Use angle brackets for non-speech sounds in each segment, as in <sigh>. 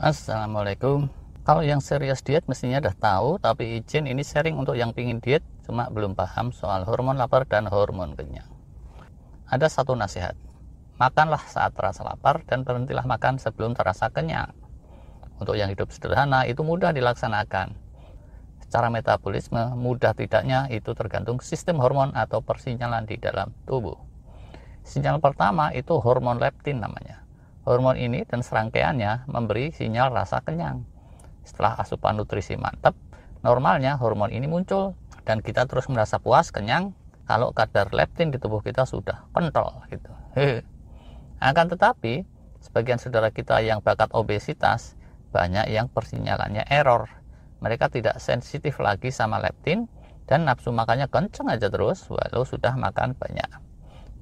Assalamualaikum. Kalau yang serius diet mestinya udah tahu, tapi izin ini sharing untuk yang pingin diet, cuma belum paham soal hormon lapar dan hormon kenyang. Ada satu nasihat, makanlah saat terasa lapar dan berhentilah makan sebelum terasa kenyang. Untuk yang hidup sederhana itu mudah dilaksanakan. Secara metabolisme, mudah tidaknya itu tergantung sistem hormon atau persinyalan di dalam tubuh. Sinyal pertama itu hormon leptin namanya Hormon ini dan serangkaiannya memberi sinyal rasa kenyang. Setelah asupan nutrisi mantap, normalnya hormon ini muncul dan kita terus merasa puas, kenyang kalau kadar leptin di tubuh kita sudah kontrol gitu. Akan tetapi, sebagian saudara kita yang bakat obesitas banyak yang persinyalannya error. Mereka tidak sensitif lagi sama leptin dan nafsu makannya kenceng aja terus walau sudah makan banyak.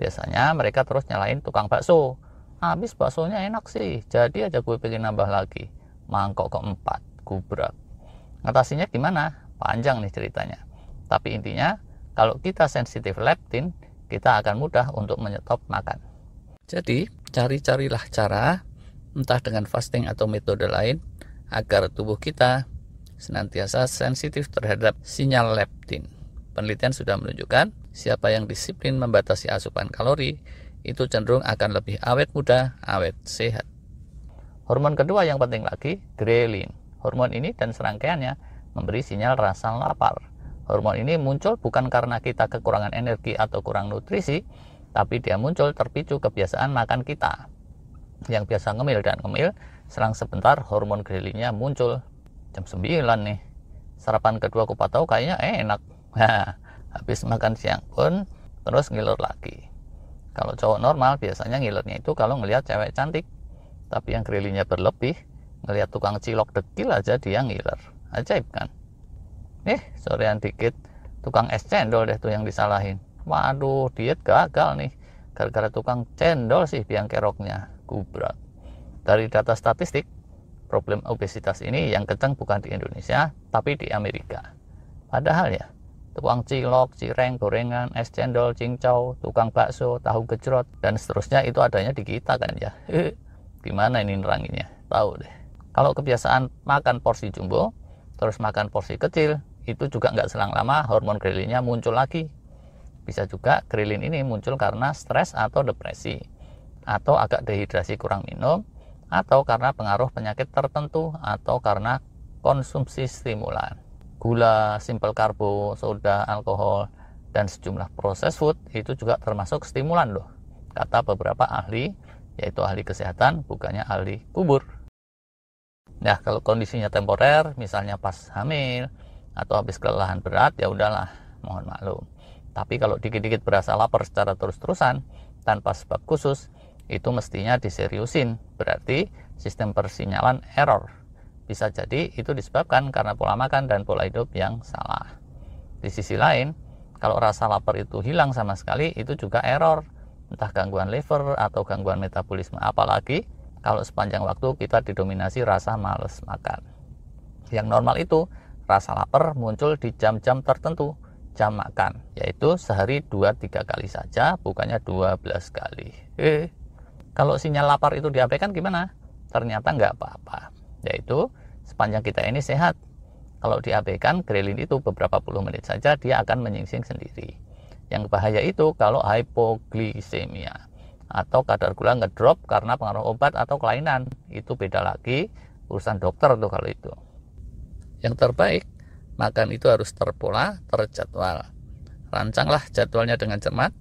Biasanya mereka terus nyalain tukang bakso habis baksonya enak sih jadi aja gue pengen nambah lagi mangkok keempat gubrak ngatasinya gimana panjang nih ceritanya tapi intinya kalau kita sensitif leptin kita akan mudah untuk menyetop makan jadi cari-carilah cara entah dengan fasting atau metode lain agar tubuh kita senantiasa sensitif terhadap sinyal leptin penelitian sudah menunjukkan siapa yang disiplin membatasi asupan kalori itu cenderung akan lebih awet muda, awet sehat. Hormon kedua yang penting lagi, grelin. Hormon ini dan serangkaiannya memberi sinyal rasa lapar. Hormon ini muncul bukan karena kita kekurangan energi atau kurang nutrisi, tapi dia muncul terpicu kebiasaan makan kita. Yang biasa ngemil dan ngemil, selang sebentar hormon grelinnya muncul. Jam 9 nih. Sarapan kedua kupat tahu kayaknya enak. <laughs> habis makan siang pun terus ngiler lagi. Kalau cowok normal biasanya ngilernya itu kalau ngelihat cewek cantik. Tapi yang grillinya berlebih, ngelihat tukang cilok dekil aja dia ngiler. Ajaib kan? Nih eh, sorean dikit tukang es cendol deh tuh yang disalahin. Waduh, diet gagal nih. Gara-gara tukang cendol sih biang keroknya. Gubrak. Dari data statistik, problem obesitas ini yang kencang bukan di Indonesia, tapi di Amerika. Padahal ya, tukang cilok, cireng, gorengan, es cendol, cincau, tukang bakso, tahu gejrot, dan seterusnya itu adanya di kita kan ya. <laughs> Gimana ini neranginnya? Tahu deh. Kalau kebiasaan makan porsi jumbo, terus makan porsi kecil, itu juga nggak selang lama hormon grelinnya muncul lagi. Bisa juga grelin ini muncul karena stres atau depresi, atau agak dehidrasi kurang minum, atau karena pengaruh penyakit tertentu, atau karena konsumsi stimulan gula, simple karbo, soda, alkohol, dan sejumlah proses food itu juga termasuk stimulan loh, kata beberapa ahli, yaitu ahli kesehatan, bukannya ahli kubur. Nah, kalau kondisinya temporer, misalnya pas hamil atau habis kelelahan berat, ya udahlah, mohon maklum. Tapi kalau dikit-dikit berasa lapar secara terus-terusan, tanpa sebab khusus, itu mestinya diseriusin, berarti sistem persinyalan error bisa jadi itu disebabkan karena pola makan dan pola hidup yang salah. Di sisi lain, kalau rasa lapar itu hilang sama sekali, itu juga error. Entah gangguan liver atau gangguan metabolisme. Apalagi kalau sepanjang waktu kita didominasi rasa males makan. Yang normal itu, rasa lapar muncul di jam-jam tertentu, jam makan, yaitu sehari 2-3 kali saja, bukannya 12 kali. Eh, kalau sinyal lapar itu diabaikan gimana? Ternyata nggak apa-apa, yaitu sepanjang kita ini sehat kalau diabaikan grelin itu beberapa puluh menit saja dia akan menyingsing sendiri yang bahaya itu kalau hipoglisemia atau kadar gula ngedrop karena pengaruh obat atau kelainan itu beda lagi urusan dokter tuh kalau itu yang terbaik makan itu harus terpola terjadwal rancanglah jadwalnya dengan cermat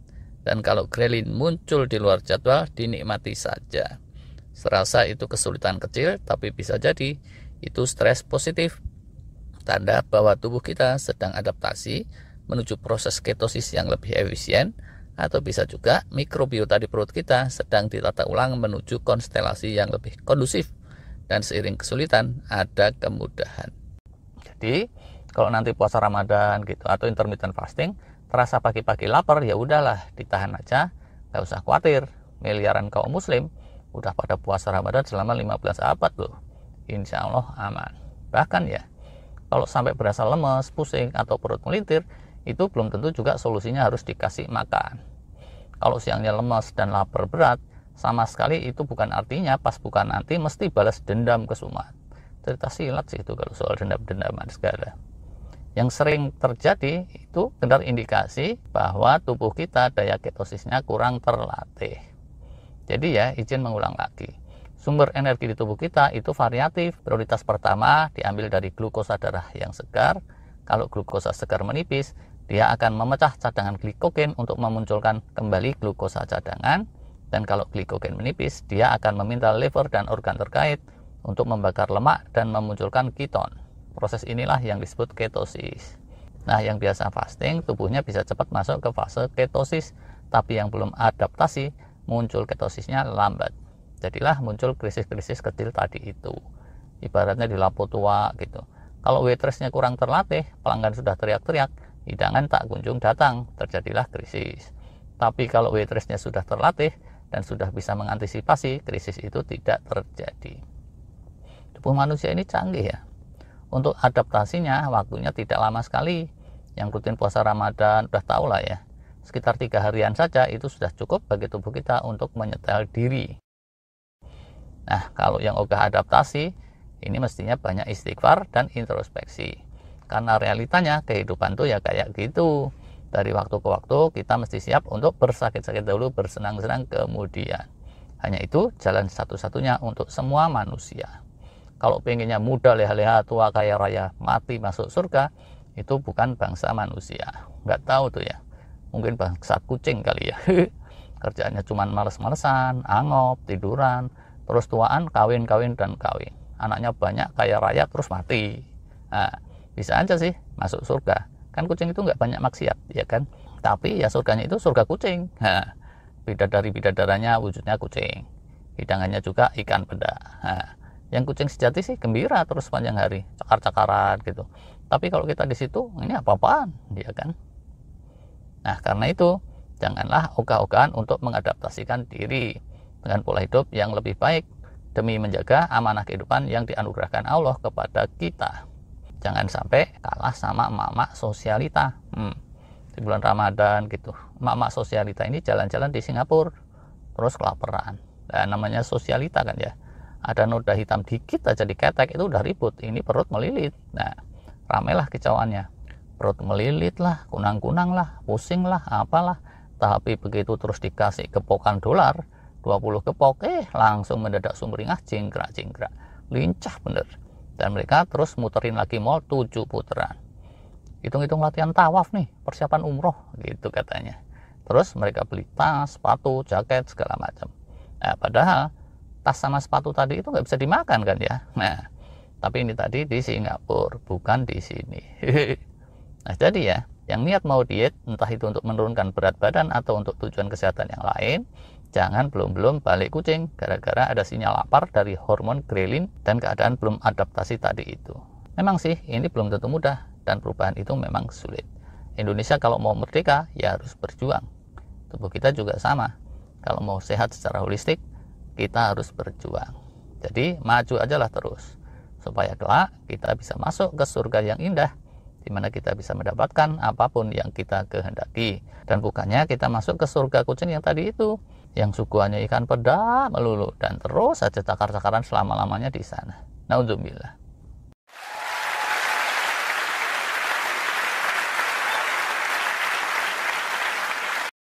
dan kalau grelin muncul di luar jadwal dinikmati saja serasa itu kesulitan kecil tapi bisa jadi itu stres positif, tanda bahwa tubuh kita sedang adaptasi menuju proses ketosis yang lebih efisien, atau bisa juga mikrobiota di perut kita sedang ditata ulang menuju konstelasi yang lebih kondusif dan seiring kesulitan ada kemudahan. Jadi, kalau nanti puasa Ramadan gitu atau intermittent fasting, terasa pagi-pagi lapar ya udahlah, ditahan aja, nggak usah khawatir. Miliaran kaum muslim udah pada puasa Ramadan selama 15 abad loh insya Allah aman. Bahkan ya, kalau sampai berasa lemes, pusing, atau perut melintir, itu belum tentu juga solusinya harus dikasih makan. Kalau siangnya lemes dan lapar berat, sama sekali itu bukan artinya pas bukan nanti mesti balas dendam ke Sumat. Cerita silat sih itu kalau soal dendam-dendaman segala. Yang sering terjadi itu benar indikasi bahwa tubuh kita daya ketosisnya kurang terlatih. Jadi ya, izin mengulang lagi Sumber energi di tubuh kita itu variatif. Prioritas pertama diambil dari glukosa darah yang segar. Kalau glukosa segar menipis, dia akan memecah cadangan glikogen untuk memunculkan kembali glukosa cadangan dan kalau glikogen menipis dia akan meminta liver dan organ terkait untuk membakar lemak dan memunculkan keton proses inilah yang disebut ketosis nah yang biasa fasting tubuhnya bisa cepat masuk ke fase ketosis tapi yang belum adaptasi muncul ketosisnya lambat jadilah muncul krisis-krisis kecil tadi itu ibaratnya di lampu tua gitu kalau waitressnya kurang terlatih pelanggan sudah teriak-teriak hidangan tak kunjung datang terjadilah krisis tapi kalau waitressnya sudah terlatih dan sudah bisa mengantisipasi krisis itu tidak terjadi tubuh manusia ini canggih ya untuk adaptasinya waktunya tidak lama sekali yang rutin puasa Ramadan udah tau lah ya sekitar tiga harian saja itu sudah cukup bagi tubuh kita untuk menyetel diri Nah, kalau yang ogah adaptasi, ini mestinya banyak istighfar dan introspeksi. Karena realitanya kehidupan tuh ya kayak gitu. Dari waktu ke waktu kita mesti siap untuk bersakit-sakit dulu, bersenang-senang kemudian. Hanya itu jalan satu-satunya untuk semua manusia. Kalau pengennya muda, leha-leha, tua, kaya raya, mati masuk surga, itu bukan bangsa manusia. Nggak tahu tuh ya. Mungkin bangsa kucing kali ya. <laughs> Kerjaannya cuma males-malesan, angop, tiduran, terus tuaan kawin kawin dan kawin anaknya banyak kaya raya terus mati nah, bisa aja sih masuk surga kan kucing itu nggak banyak maksiat ya kan tapi ya surganya itu surga kucing Beda dari beda darahnya wujudnya kucing hidangannya juga ikan benda yang kucing sejati sih gembira terus panjang hari cakar-cakaran gitu tapi kalau kita di situ ini apa-apaan ya kan nah karena itu janganlah ogah-ogahan untuk mengadaptasikan diri dengan pola hidup yang lebih baik demi menjaga amanah kehidupan yang dianugerahkan Allah kepada kita. Jangan sampai kalah sama emak-emak sosialita. Hmm. Di bulan Ramadan gitu. Emak-emak sosialita ini jalan-jalan di Singapura terus kelaparan. Dan nah, namanya sosialita kan ya. Ada noda hitam dikit aja di ketek itu udah ribut. Ini perut melilit. Nah, ramailah kicauannya. Perut melilit lah, kunang-kunang lah, pusing lah, apalah. Tapi begitu terus dikasih kepokan dolar, 20 kepok eh langsung mendadak sumringah cingkrak cingkrak lincah bener dan mereka terus muterin lagi mall 7 putaran hitung-hitung latihan tawaf nih persiapan umroh gitu katanya terus mereka beli tas sepatu jaket segala macam nah, padahal tas sama sepatu tadi itu nggak bisa dimakan kan ya nah tapi ini tadi di Singapura bukan di sini <laughs> nah jadi ya yang niat mau diet entah itu untuk menurunkan berat badan atau untuk tujuan kesehatan yang lain Jangan belum-belum balik kucing gara-gara ada sinyal lapar dari hormon grelin dan keadaan belum adaptasi tadi itu. Memang sih, ini belum tentu mudah dan perubahan itu memang sulit. Indonesia kalau mau merdeka ya harus berjuang. Tubuh kita juga sama. Kalau mau sehat secara holistik, kita harus berjuang. Jadi maju ajalah terus supaya kelak kita bisa masuk ke surga yang indah di mana kita bisa mendapatkan apapun yang kita kehendaki dan bukannya kita masuk ke surga kucing yang tadi itu yang sukuannya ikan peda melulu dan terus saja cakar-cakaran selama-lamanya di sana. Nah, untuk Nauzubillah.